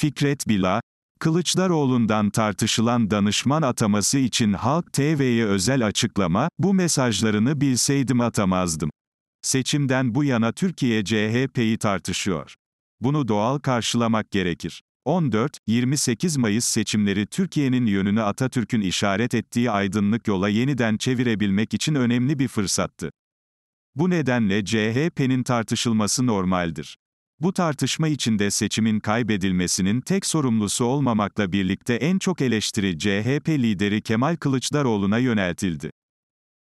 Fikret Bila, Kılıçdaroğlu'ndan tartışılan danışman ataması için Halk TV'ye özel açıklama, bu mesajlarını bilseydim atamazdım. Seçimden bu yana Türkiye CHP'yi tartışıyor. Bunu doğal karşılamak gerekir. 14-28 Mayıs seçimleri Türkiye'nin yönünü Atatürk'ün işaret ettiği aydınlık yola yeniden çevirebilmek için önemli bir fırsattı. Bu nedenle CHP'nin tartışılması normaldir. Bu tartışma içinde seçimin kaybedilmesinin tek sorumlusu olmamakla birlikte en çok eleştiri CHP lideri Kemal Kılıçdaroğlu'na yöneltildi.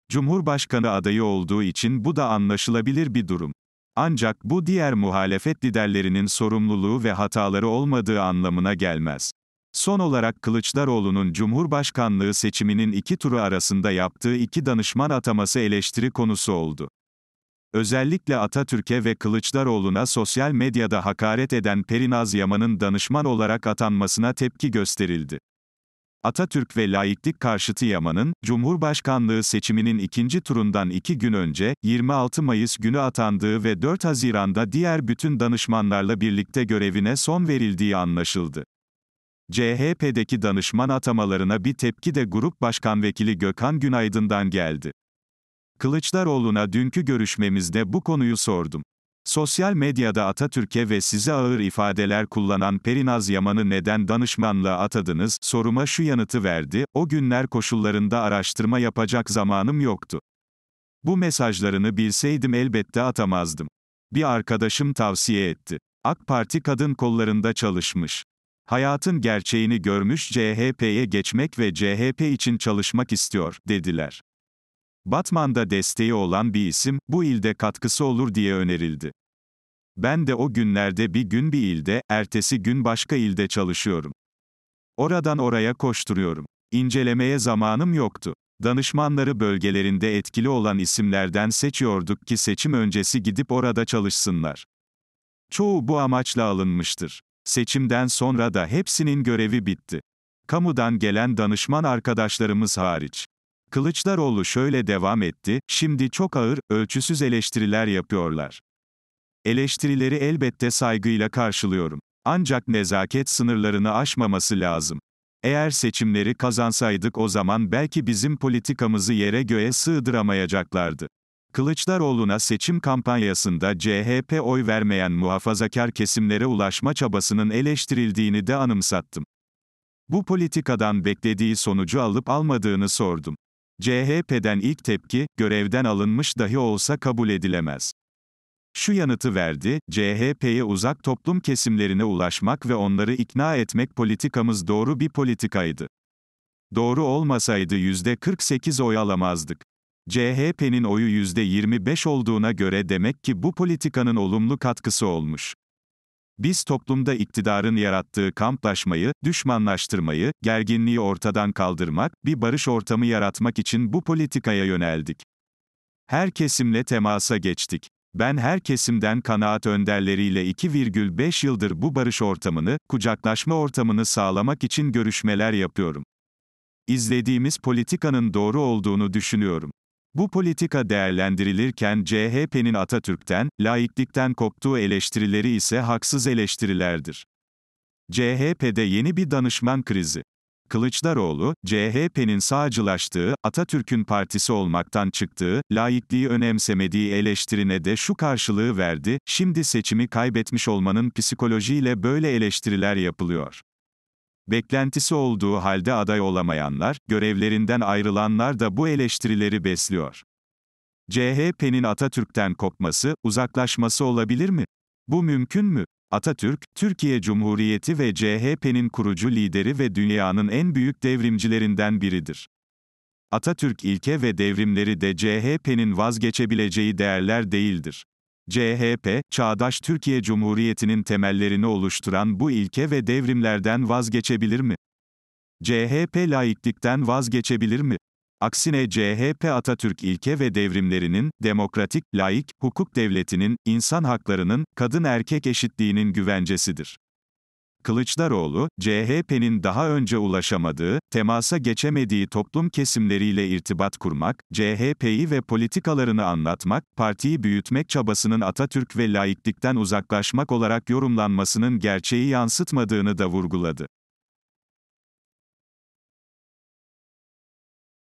Cumhurbaşkanı adayı olduğu için bu da anlaşılabilir bir durum. Ancak bu diğer muhalefet liderlerinin sorumluluğu ve hataları olmadığı anlamına gelmez. Son olarak Kılıçdaroğlu'nun Cumhurbaşkanlığı seçiminin iki turu arasında yaptığı iki danışman ataması eleştiri konusu oldu. Özellikle Atatürk'e ve Kılıçdaroğlu'na sosyal medyada hakaret eden Perinaz Yaman'ın danışman olarak atanmasına tepki gösterildi. Atatürk ve laiklik karşıtı Yaman'ın, Cumhurbaşkanlığı seçiminin ikinci turundan iki gün önce, 26 Mayıs günü atandığı ve 4 Haziran'da diğer bütün danışmanlarla birlikte görevine son verildiği anlaşıldı. CHP'deki danışman atamalarına bir tepki de Grup Başkan Vekili Gökhan Günaydın'dan geldi. Kılıçdaroğlu'na dünkü görüşmemizde bu konuyu sordum. Sosyal medyada Atatürk'e ve size ağır ifadeler kullanan Perinaz Yaman'ı neden danışmanlığa atadınız, soruma şu yanıtı verdi, o günler koşullarında araştırma yapacak zamanım yoktu. Bu mesajlarını bilseydim elbette atamazdım. Bir arkadaşım tavsiye etti. AK Parti kadın kollarında çalışmış. Hayatın gerçeğini görmüş CHP'ye geçmek ve CHP için çalışmak istiyor, dediler. Batman'da desteği olan bir isim, bu ilde katkısı olur diye önerildi. Ben de o günlerde bir gün bir ilde, ertesi gün başka ilde çalışıyorum. Oradan oraya koşturuyorum. İncelemeye zamanım yoktu. Danışmanları bölgelerinde etkili olan isimlerden seçiyorduk ki seçim öncesi gidip orada çalışsınlar. Çoğu bu amaçla alınmıştır. Seçimden sonra da hepsinin görevi bitti. Kamudan gelen danışman arkadaşlarımız hariç. Kılıçdaroğlu şöyle devam etti, şimdi çok ağır, ölçüsüz eleştiriler yapıyorlar. Eleştirileri elbette saygıyla karşılıyorum. Ancak nezaket sınırlarını aşmaması lazım. Eğer seçimleri kazansaydık o zaman belki bizim politikamızı yere göğe sığdıramayacaklardı. Kılıçdaroğlu'na seçim kampanyasında CHP oy vermeyen muhafazakar kesimlere ulaşma çabasının eleştirildiğini de anımsattım. Bu politikadan beklediği sonucu alıp almadığını sordum. CHP'den ilk tepki, görevden alınmış dahi olsa kabul edilemez. Şu yanıtı verdi, CHP'ye uzak toplum kesimlerine ulaşmak ve onları ikna etmek politikamız doğru bir politikaydı. Doğru olmasaydı %48 oy alamazdık. CHP'nin oyu %25 olduğuna göre demek ki bu politikanın olumlu katkısı olmuş. Biz toplumda iktidarın yarattığı kamplaşmayı, düşmanlaştırmayı, gerginliği ortadan kaldırmak, bir barış ortamı yaratmak için bu politikaya yöneldik. Her kesimle temasa geçtik. Ben her kesimden kanaat önderleriyle 2,5 yıldır bu barış ortamını, kucaklaşma ortamını sağlamak için görüşmeler yapıyorum. İzlediğimiz politikanın doğru olduğunu düşünüyorum. Bu politika değerlendirilirken CHP'nin Atatürk'ten, laiklikten koptuğu eleştirileri ise haksız eleştirilerdir. CHP'de yeni bir danışman krizi. Kılıçdaroğlu, CHP'nin sağcılaştığı, Atatürk'ün partisi olmaktan çıktığı, laikliği önemsemediği eleştirine de şu karşılığı verdi, şimdi seçimi kaybetmiş olmanın psikolojiyle böyle eleştiriler yapılıyor. Beklentisi olduğu halde aday olamayanlar, görevlerinden ayrılanlar da bu eleştirileri besliyor. CHP'nin Atatürk'ten kopması, uzaklaşması olabilir mi? Bu mümkün mü? Atatürk, Türkiye Cumhuriyeti ve CHP'nin kurucu lideri ve dünyanın en büyük devrimcilerinden biridir. Atatürk ilke ve devrimleri de CHP'nin vazgeçebileceği değerler değildir. CHP, çağdaş Türkiye Cumhuriyeti'nin temellerini oluşturan bu ilke ve devrimlerden vazgeçebilir mi? CHP laiklikten vazgeçebilir mi? Aksine CHP Atatürk ilke ve devrimlerinin, demokratik, laik, hukuk devletinin, insan haklarının, kadın erkek eşitliğinin güvencesidir. Kılıçdaroğlu, CHP'nin daha önce ulaşamadığı, temasa geçemediği toplum kesimleriyle irtibat kurmak, CHP'yi ve politikalarını anlatmak, partiyi büyütmek çabasının Atatürk ve laiklikten uzaklaşmak olarak yorumlanmasının gerçeği yansıtmadığını da vurguladı.